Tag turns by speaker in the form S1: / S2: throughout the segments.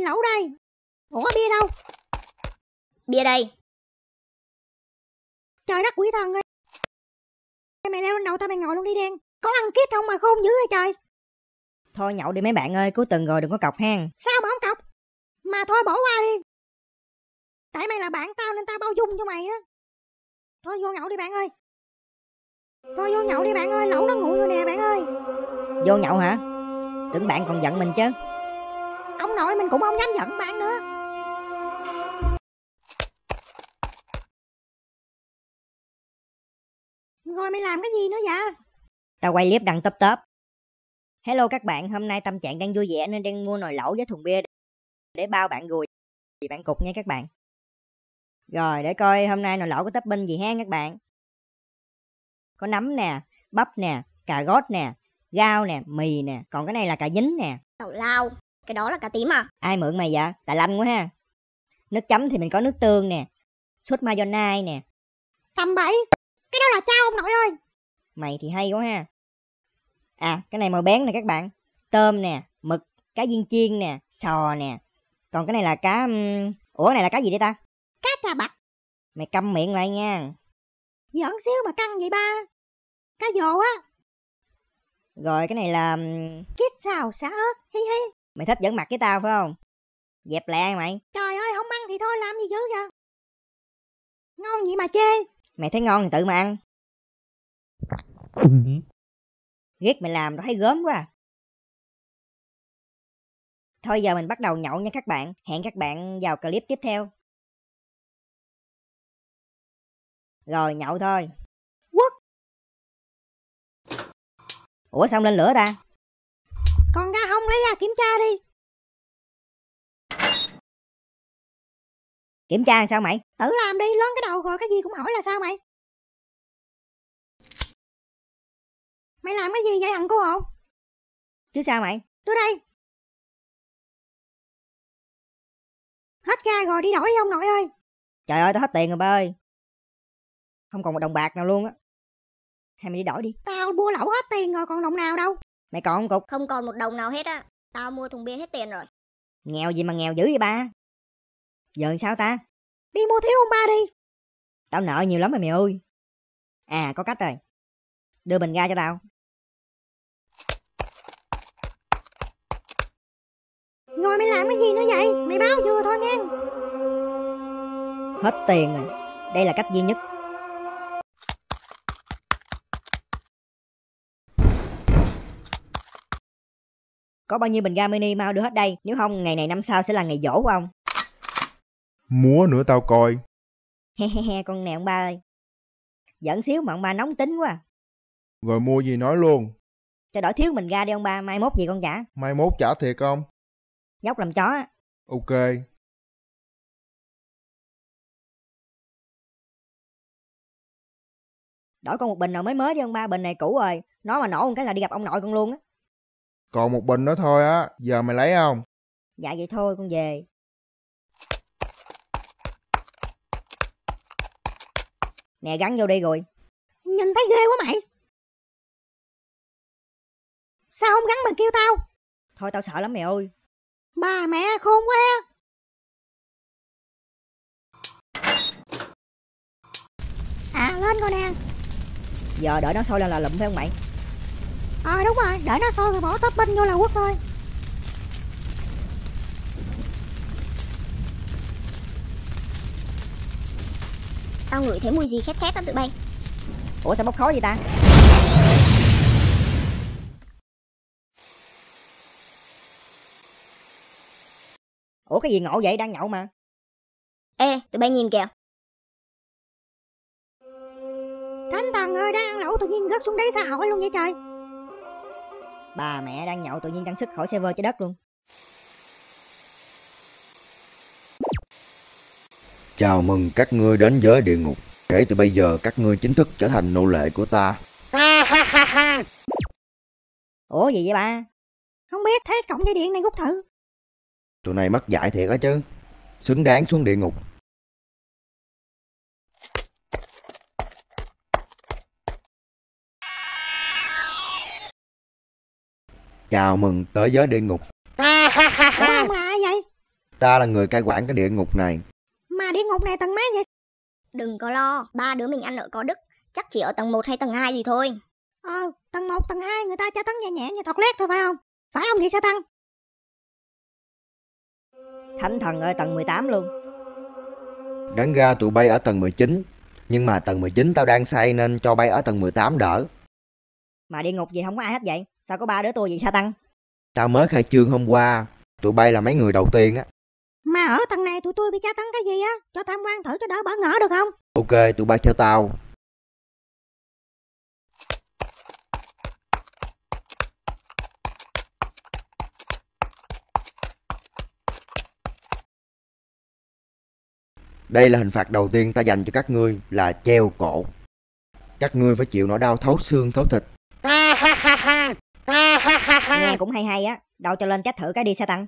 S1: lẩu đây. Ủa bia đâu? Bia đây. Trời đất quỷ thần ơi. Mày leo lên đầu tao mày ngồi luôn đi đen. Có ăn kiếp không mà khôn dữ vậy trời. Thôi nhậu đi mấy bạn ơi, cuối tuần rồi đừng có cọc hang. Sao mà không cọc? Mà thôi bỏ qua đi. Tại mày là bạn tao nên tao bao dung cho mày đó. Thôi vô nhậu đi bạn ơi. Thôi vô nhậu đi bạn ơi, lẩu nó nguội rồi nè bạn ơi. Vô nhậu hả? Tưởng bạn còn giận mình chứ ông nội mình cũng không dám giận bạn nữa ngồi mày làm cái gì nữa vậy tao quay clip đăng tấp tấp hello các bạn hôm nay tâm trạng đang vui vẻ nên đang mua nồi lẩu với thùng bia để bao bạn gùi vì bạn cục nha các bạn rồi để coi hôm nay nồi lẩu có topping gì ha các bạn có nấm nè bắp nè cà rốt nè rau nè mì nè còn cái này là cà dính nè tàu lao cái đó là cà tím à ai mượn mày vậy tài lanh quá ha nước chấm thì mình có nước tương nè sốt mayonnaise nè trăm bảy cái đó là chao ông nội ơi mày thì hay quá ha à cái này màu bén nè các bạn tôm nè mực cá viên chiên nè sò nè còn cái này là cá ủa cái này là cá gì đây ta cá cha bạc mày câm miệng lại nha giỡn xíu mà căng vậy ba cá dồ á rồi cái này là kết xào xả ớt hi hi Mày thích dẫn mặt với tao phải không? Dẹp lẹ mày. Trời ơi, không ăn thì thôi làm gì dữ vậy? Ngon vậy mà chê. Mày thấy ngon thì tự mà ăn. Ghét mày làm tao thấy gớm quá. À. Thôi giờ mình bắt đầu nhậu nha các bạn. Hẹn các bạn vào clip tiếp theo. Rồi nhậu thôi. Quất. Ủa xong lên lửa ta? lấy ra kiểm tra đi Kiểm tra sao mày? Tự làm đi, lớn cái đầu rồi cái gì cũng hỏi là sao mày? Mày làm cái gì vậy thằng cô hồn? Chứ sao mày? Đưa đây. Hết ga rồi đi đổi đi ông nội ơi. Trời ơi tao hết tiền rồi ba ơi. Không còn một đồng bạc nào luôn á. Hay mày đi đổi đi. Tao mua lẩu hết tiền rồi còn đồng nào đâu. Mày còn không Cục? Không còn một đồng nào hết á. Tao mua thùng bia hết tiền rồi. Nghèo gì mà nghèo dữ vậy ba? Giờ sao ta? Đi mua thiếu ông ba đi. Tao nợ nhiều lắm rồi mày ơi. À có cách rồi. Đưa bình ga cho tao. Ngồi mày làm cái gì nữa vậy? Mày báo vừa thôi nghe. Hết tiền rồi. Đây là cách duy nhất Có bao nhiêu bình ga mini mau đưa hết đây, nếu không ngày này năm sau sẽ là ngày dỗ của ông.
S2: Múa nữa tao coi.
S1: He he he, con nè ông ba ơi. giận xíu mà ông ba nóng tính quá. À.
S2: Rồi mua gì nói luôn.
S1: Cho đổi thiếu mình ga đi ông ba, mai mốt gì con trả.
S2: Mai mốt trả thiệt không? Dốc làm chó Ok.
S1: Đổi con một bình nào mới mới đi ông ba, bình này cũ rồi. Nó mà nổ một cái là đi gặp ông nội con luôn á.
S2: Còn một bình nữa thôi á, giờ mày lấy không?
S1: Dạ vậy thôi con về. Nè gắn vô đi rồi. Nhìn thấy ghê quá mày. Sao không gắn mà kêu tao? Thôi tao sợ lắm mày ơi. Ba mẹ khôn quá. À lên coi nè Giờ đợi nó sôi lên là lụm phải không mày ờ à, đúng rồi để nó sôi rồi bỏ topping vô là quất thôi tao ngửi thấy mùi gì khét khét lắm tụi bay ủa sao bốc khói vậy ta ủa cái gì ngộ vậy đang nhậu mà ê tụi bay nhìn kìa Thánh thần ơi đang ăn lẩu tự nhiên rớt xuống đấy sao hỏi luôn vậy trời Bà mẹ đang nhậu tự nhiên đang sức khỏi server trái đất luôn.
S2: Chào mừng các ngươi đến giới địa ngục. Kể từ bây giờ các ngươi chính thức trở thành nô lệ của ta. Ủa gì vậy ba?
S1: Không biết thế cổng dây điện này gút thử.
S2: Tụi này mất dạy thiệt á chứ. Xứng đáng xuống địa ngục Chào mừng tới giới địa ngục.
S1: ha ha, ha, ha. Ông là vậy?
S2: Ta là người cai quản cái địa ngục này.
S1: Mà địa ngục này tầng mấy vậy? Đừng có lo, ba đứa mình ăn ở có đức, chắc chỉ ở tầng 1 hay tầng 2 gì thôi. Ờ, tầng 1, tầng 2 người ta cho tăng nhẹ nhẹ như tọt lét thôi phải không? Phải không thì sao tăng? Thánh thần ở tầng 18 luôn.
S2: Đáng ra tụi bay ở tầng 19, nhưng mà tầng 19 tao đang say nên cho bay ở tầng 18 đỡ.
S1: Mà địa ngục gì không có ai hết vậy? Sao có ba đứa tôi vậy sao Tăng?
S2: Tao mới khai trương hôm qua, tụi bay là mấy người đầu tiên á.
S1: Mà ở thằng này tụi tôi bị cha Tăng cái gì á? Cho tham quan thử cho đỡ bỡ ngỡ được không?
S2: Ok, tụi bay theo tao. Đây là hình phạt đầu tiên ta dành cho các ngươi là treo cổ. Các ngươi phải chịu nỗi đau thấu xương thấu thịt
S1: nghe cũng hay hay á Đâu cho lên chắc thử cái đi xe tăng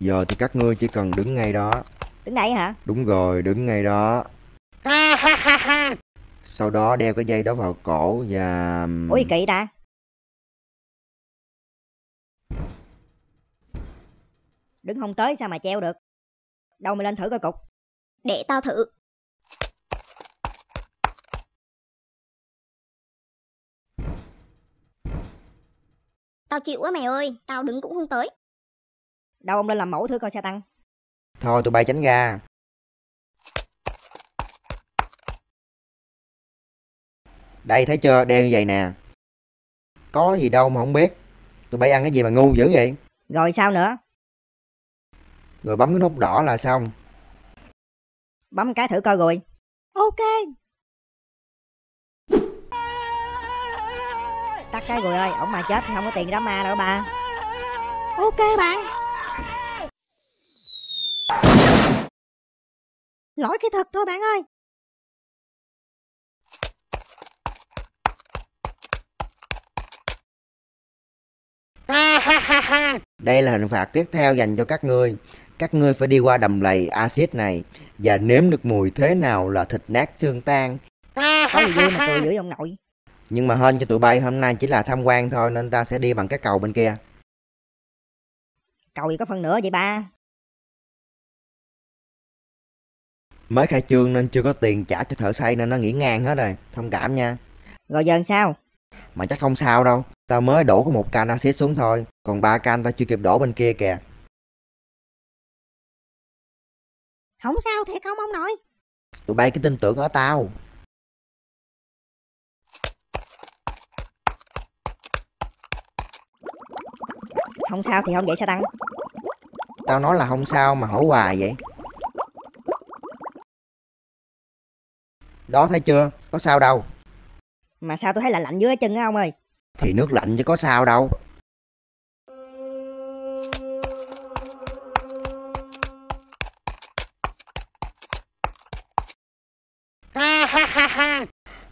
S2: Giờ thì các ngươi chỉ cần đứng ngay đó Đứng đây hả Đúng rồi đứng ngay đó Sau đó đeo cái dây đó vào cổ và... Ui
S1: kỳ ta Đứng không tới sao mà treo được Đâu mà lên thử coi cục Để tao thử Tao chịu quá mày ơi, tao đứng cũng không tới. Đâu ông lên làm mẫu thử coi xe tăng.
S2: Thôi tụi bay tránh ra. Đây thấy chưa, đen như vậy nè. Có gì đâu mà không biết. Tụi bay ăn cái gì mà ngu dữ vậy? Rồi sao nữa? Rồi bấm cái nút đỏ là xong. Bấm cái thử coi rồi.
S1: Ok, tắt cái rồi ơi ổng mà chết thì không có tiền đám ma đâu bà ok bạn lỗi kỹ thuật thôi bạn ơi
S2: Đây là hình phạt tiếp theo dành cho các ngươi. Các ngươi phải đi qua đầm lầy axit này và nếm được mùi thế nào là thịt nát xương tan.
S1: Có gì vui mà cười dữ ông nội
S2: nhưng mà hên cho tụi bay hôm nay chỉ là tham quan thôi nên ta sẽ đi bằng cái cầu bên kia
S1: cầu gì có phần nữa vậy ba
S2: mới khai trương nên chưa có tiền trả cho thợ xây nên nó nghỉ ngang hết rồi thông cảm nha rồi giờ sao mà chắc không sao đâu ta mới đổ có một can axit xuống thôi còn ba can ta chưa kịp đổ bên kia kìa
S1: không sao thiệt không ông nội
S2: tụi bay cứ tin tưởng ở tao
S1: Không sao thì không vậy sao tăng
S2: Tao nói là không sao mà hỏi hoài vậy
S1: Đó thấy chưa Có sao đâu Mà sao tôi thấy lạnh lạnh dưới chân á ông ơi
S2: Thì nước lạnh chứ có sao đâu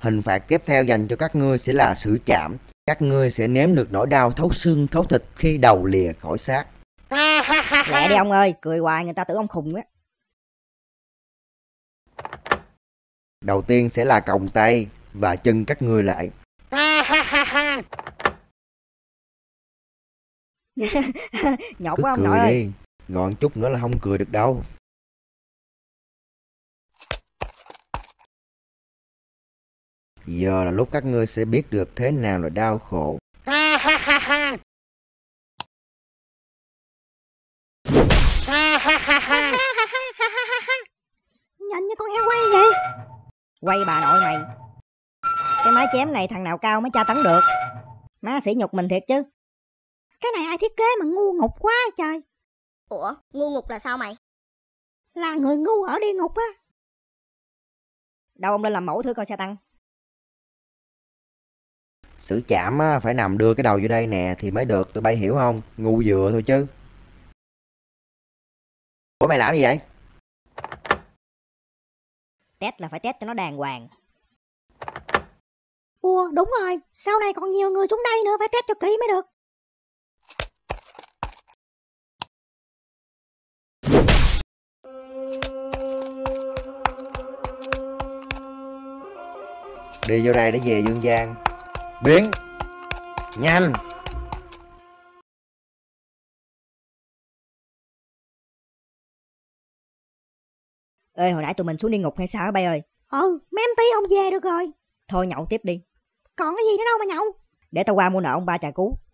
S2: Hình phạt tiếp theo dành cho các ngươi sẽ là sự chạm. Các ngươi sẽ nếm được nỗi đau thấu xương, thấu thịt khi đầu lìa khỏi xác.
S1: Lẹ đi ông ơi, cười hoài người ta tưởng ông khùng á.
S2: Đầu tiên sẽ là còng tay và chân các ngươi lại.
S1: Nhột quá ông cười nội ơi. đi,
S2: gọn chút nữa là không cười được đâu. Giờ là lúc các ngươi sẽ biết được thế nào là đau
S1: khổ. Ha ha ha ha! Ha ha ha ha! Nhìn như con heo quay vậy? Quay bà nội mày! Cái máy chém này thằng nào cao mới tra tấn được. Má sĩ nhục mình thiệt chứ. Cái này ai thiết kế mà ngu ngục quá trời. Ủa, ngu ngục là sao mày? Là người ngu ở đi ngục á. Đâu ông lên làm mẫu thử coi xe tăng
S2: xử chạm á, phải nằm đưa cái đầu vô đây nè thì mới được tụi bay hiểu không ngu dừa thôi chứ ủa mày làm gì vậy
S1: test là phải test cho nó đàng hoàng ủa đúng rồi sau này còn nhiều người xuống đây nữa phải test cho kỹ mới được
S2: đi vô đây để về dương giang biến nhanh
S1: Ê hồi nãy tụi mình xuống đi ngục hay sao hả bay ơi Ừ mấy em tí không về được rồi Thôi nhậu tiếp đi Còn cái gì nữa đâu mà nhậu Để tao qua mua nợ ông ba trà cứu